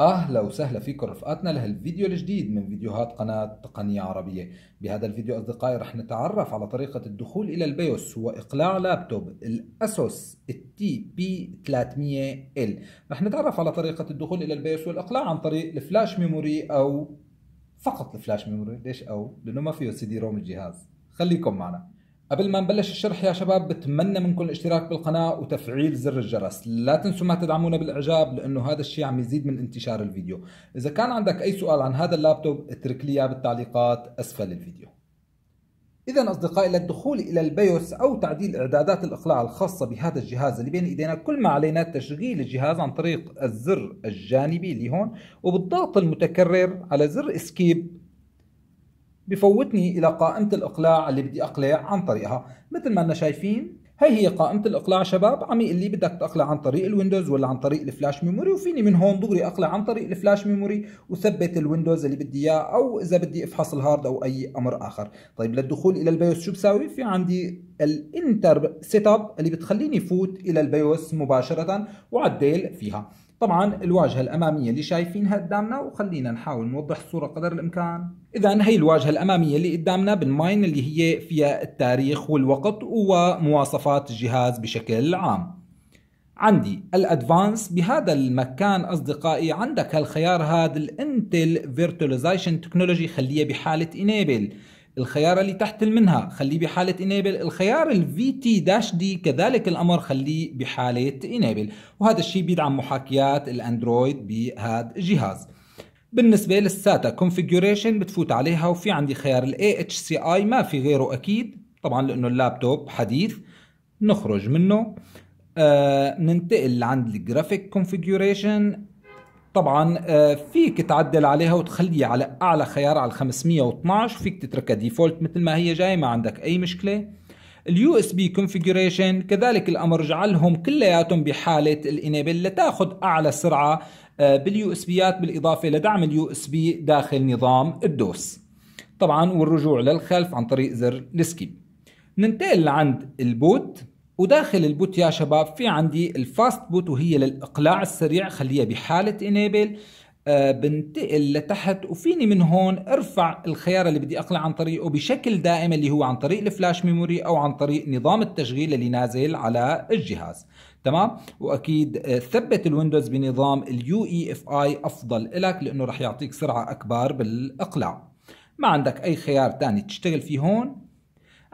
اهلا وسهلا فيكم رفقاتنا لهالفيديو الجديد من فيديوهات قناة تقنية عربية بهذا الفيديو اصدقائي رح نتعرف على طريقة الدخول الى البيوس واقلاع لابتوب الاسوس التي بي 300 ال رح نتعرف على طريقة الدخول الى البيوس والاقلاع عن طريق الفلاش ميموري او فقط الفلاش ميموري ليش او لانه ما فيه سي دي روم الجهاز خليكم معنا قبل ما نبلش الشرح يا شباب بتمنى منكم الاشتراك بالقناة وتفعيل زر الجرس لا تنسوا ما تدعمونا بالإعجاب لأنه هذا الشيء عم يزيد من انتشار الفيديو إذا كان عندك أي سؤال عن هذا اللابتوب اترك لي إياه بالتعليقات أسفل الفيديو إذا أصدقائي للدخول إلى البيوس أو تعديل إعدادات الإقلاع الخاصة بهذا الجهاز اللي بين إيدينا كل ما علينا تشغيل الجهاز عن طريق الزر الجانبي اللي هون وبالضغط المتكرر على زر اسكيب بفوتني الى قائمه الاقلاع اللي بدي اقلع عن طريقها مثل ما انا شايفين هي هي قائمة الإقلاع شباب عم يقول لي بدك تقلع عن طريق الويندوز ولا عن طريق الفلاش ميموري وفيني من هون دغري أقلع عن طريق الفلاش ميموري وثبت الويندوز اللي بدي إياه أو إذا بدي أفحص الهارد أو أي أمر آخر طيب للدخول إلى البيوس شو بساوي في عندي الانتر سيت اب اللي بتخليني فوت إلى البيوس مباشرة وعدل فيها طبعا الواجهة الأمامية اللي شايفينها قدامنا وخلينا نحاول نوضح الصورة قدر الإمكان إذا هي الواجهة الأمامية اللي قدامنا بالماين اللي هي فيها التاريخ والوقت ومواصفات الجهاز بشكل عام عندي الادفانس بهذا المكان اصدقائي عندك هالخيار هذا الانتل فيرتواليزيشن تكنولوجي خليه بحاله انيبل الخيار اللي تحت منها خليه بحالة enable الخيار ال VT داش دي كذلك الأمر خليه بحالة enable وهذا الشيء بيدعم محاكيات الأندرويد بهذا الجهاز بالنسبة للساتا configuration بتفوت عليها وفي عندي خيار ال AHCI ما في غيره أكيد طبعا لأنه اللابتوب حديث نخرج منه آه ننتقل لعند الجرافيك configuration طبعا آه، فيك تعدل عليها وتخليها على اعلى خيار على 512 فيك تتركها ديفولت مثل ما هي جاي ما عندك اي مشكله اليو اس بي كونفيجريشن كذلك الامر جعلهم كلياتهم بحاله الانيبل لتاخذ اعلى سرعه آه، باليو اس بيات بالاضافه لدعم اليو اس بي داخل نظام الدوس طبعا والرجوع للخلف عن طريق زر السكيب ننتقل لعند البوت وداخل البوت يا شباب في عندي الفاست بوت وهي للاقلاع السريع خليها بحاله انيبل آه بنتقل لتحت وفيني من هون ارفع الخيار اللي بدي اقلع عن طريقه بشكل دائم اللي هو عن طريق الفلاش ميموري او عن طريق نظام التشغيل اللي نازل على الجهاز تمام واكيد آه ثبت الويندوز بنظام اليو اي اف اي افضل لك لانه رح يعطيك سرعه اكبر بالاقلاع ما عندك اي خيار ثاني تشتغل فيه هون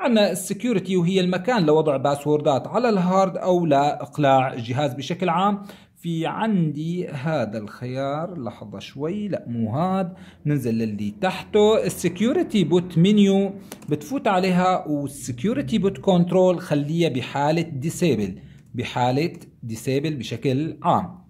عندنا السكيورتي وهي المكان لوضع باسوردات على الهارد أو لإقلاع الجهاز بشكل عام في عندي هذا الخيار لحظة شوي لا مو هاد ننزل للي تحته السكيورتي بوت منيو بتفوت عليها والسكيورتي بوت كنترول خليها بحالة ديسيبل بحالة ديسيبل بشكل عام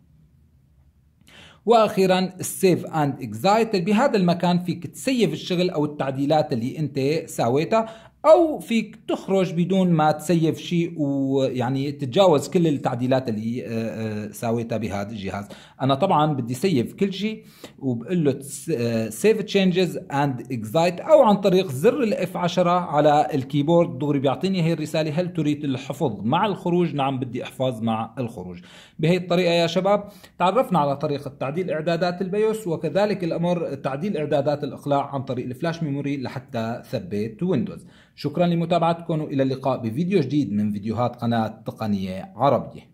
واخيرا السيف اند اكزايتل بهذا المكان فيك تسيف الشغل او التعديلات اللي انت ساويتها او فيك تخرج بدون ما تسيف شيء ويعني تتجاوز كل التعديلات اللي آه، آه، ساويتها بهذا الجهاز انا طبعا بدي سيف كل شيء وبقول له سيف تشينجز اند اكزايت او عن طريق زر الاف 10 على الكيبورد دغري بيعطيني هي الرساله هل تريد الحفظ مع الخروج نعم بدي احفظ مع الخروج بهي الطريقه يا شباب تعرفنا على طريقه تعديل اعدادات البيوس وكذلك الامر تعديل اعدادات الاقلاع عن طريق الفلاش ميموري لحتى ثبت ويندوز شكرا لمتابعتكم والى اللقاء بفيديو جديد من فيديوهات قناة تقنية عربية